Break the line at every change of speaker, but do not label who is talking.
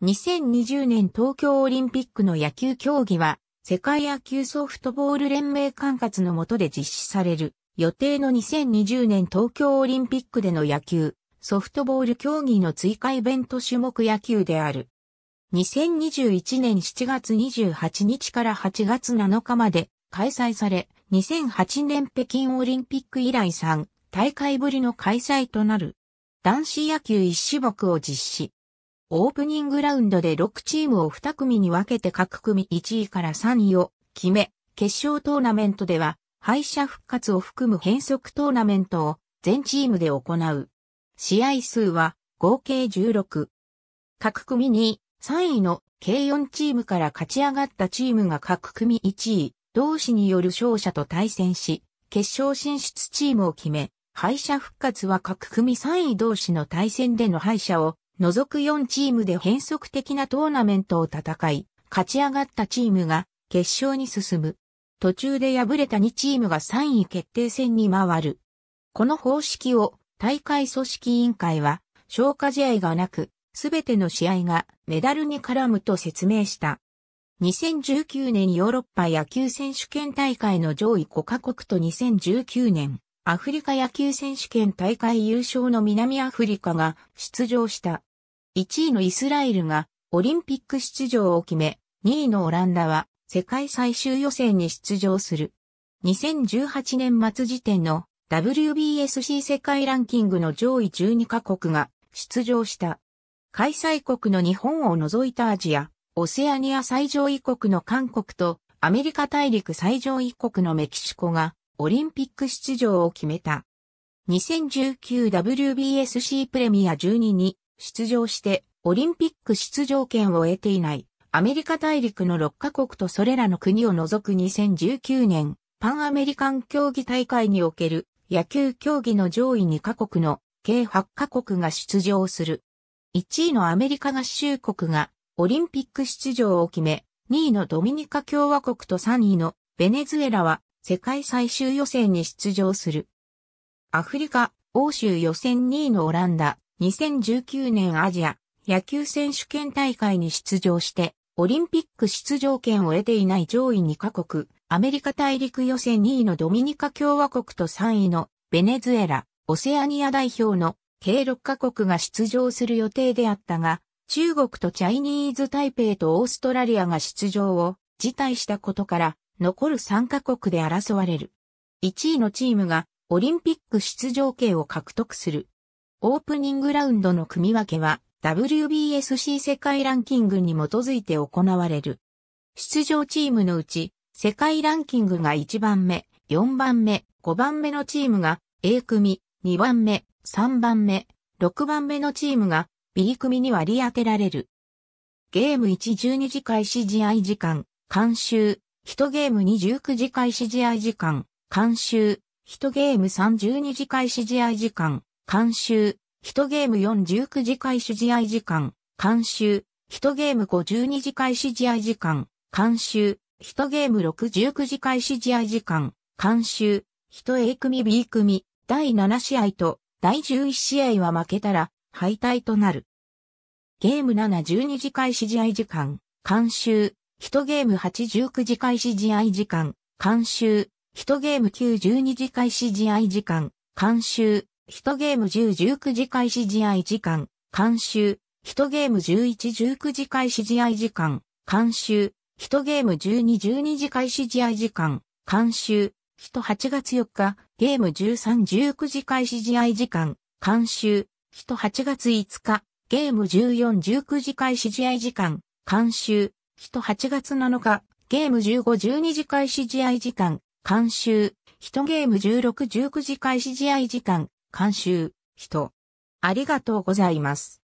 2020年東京オリンピックの野球競技は、世界野球ソフトボール連盟管轄の下で実施される予定の2020年東京オリンピックでの野球、ソフトボール競技の追加イベント種目野球である。2021年7月28日から8月7日まで開催され、2008年北京オリンピック以来3大会ぶりの開催となる。男子野球一種目を実施。オープニングラウンドで6チームを2組に分けて各組1位から3位を決め、決勝トーナメントでは敗者復活を含む変則トーナメントを全チームで行う。試合数は合計16。各組2位、3位の計4チームから勝ち上がったチームが各組1位、同士による勝者と対戦し、決勝進出チームを決め、敗者復活は各組3位同士の対戦での敗者を除く4チームで変則的なトーナメントを戦い、勝ち上がったチームが決勝に進む。途中で敗れた2チームが3位決定戦に回る。この方式を大会組織委員会は消化試合がなく、すべての試合がメダルに絡むと説明した。2019年ヨーロッパ野球選手権大会の上位5カ国と2019年アフリカ野球選手権大会優勝の南アフリカが出場した。1位のイスラエルがオリンピック出場を決め、2位のオランダは世界最終予選に出場する。2018年末時点の WBSC 世界ランキングの上位12カ国が出場した。開催国の日本を除いたアジア、オセアニア最上位国の韓国とアメリカ大陸最上位国のメキシコがオリンピック出場を決めた。2019WBSC プレミア12に出場してオリンピック出場権を得ていないアメリカ大陸の6カ国とそれらの国を除く2019年パンアメリカン競技大会における野球競技の上位2カ国の計8カ国が出場する。1位のアメリカ合衆国がオリンピック出場を決め、2位のドミニカ共和国と3位のベネズエラは世界最終予選に出場する。アフリカ、欧州予選2位のオランダ、2019年アジア野球選手権大会に出場して、オリンピック出場権を得ていない上位2カ国、アメリカ大陸予選2位のドミニカ共和国と3位のベネズエラ、オセアニア代表の計6カ国が出場する予定であったが、中国とチャイニーズ台北とオーストラリアが出場を辞退したことから、残る3カ国で争われる。1位のチームがオリンピック出場権を獲得する。オープニングラウンドの組み分けは WBSC 世界ランキングに基づいて行われる。出場チームのうち、世界ランキングが1番目、4番目、5番目のチームが A 組、2番目、3番目、6番目のチームが B 組に割り当てられる。ゲーム1、12時開始試合時間、監修、1ゲーム2、9時開始試合時間、監修、1ゲーム3、2時開始試合時間、監修、1ゲーム4 9時開始試合時間、監修、1ゲーム52時開始試合時間、監修、1ゲーム6 9時開始試合時間、監修、1A 組 B 組、第7試合と第11試合は負けたら敗退となる。ゲーム712時開始試合時間、監修、1ゲーム819時開始試合時間、監修、1ゲーム912時開始試合時間、監修、人ゲーム10-19時開始試合時間、監修。人ゲーム11-19時開始試合時間、監修。人ゲーム12-12時開始試合時間、監修。人8月4日、ゲーム13-19時開始試合時間、監修。人8月5日、ゲーム14-19時開始試合時間、監修。人8月7日、ゲーム15-12時開始試合時間、監修。人ゲーム16-19時開始試合時間、監修、人。ありがとうございます。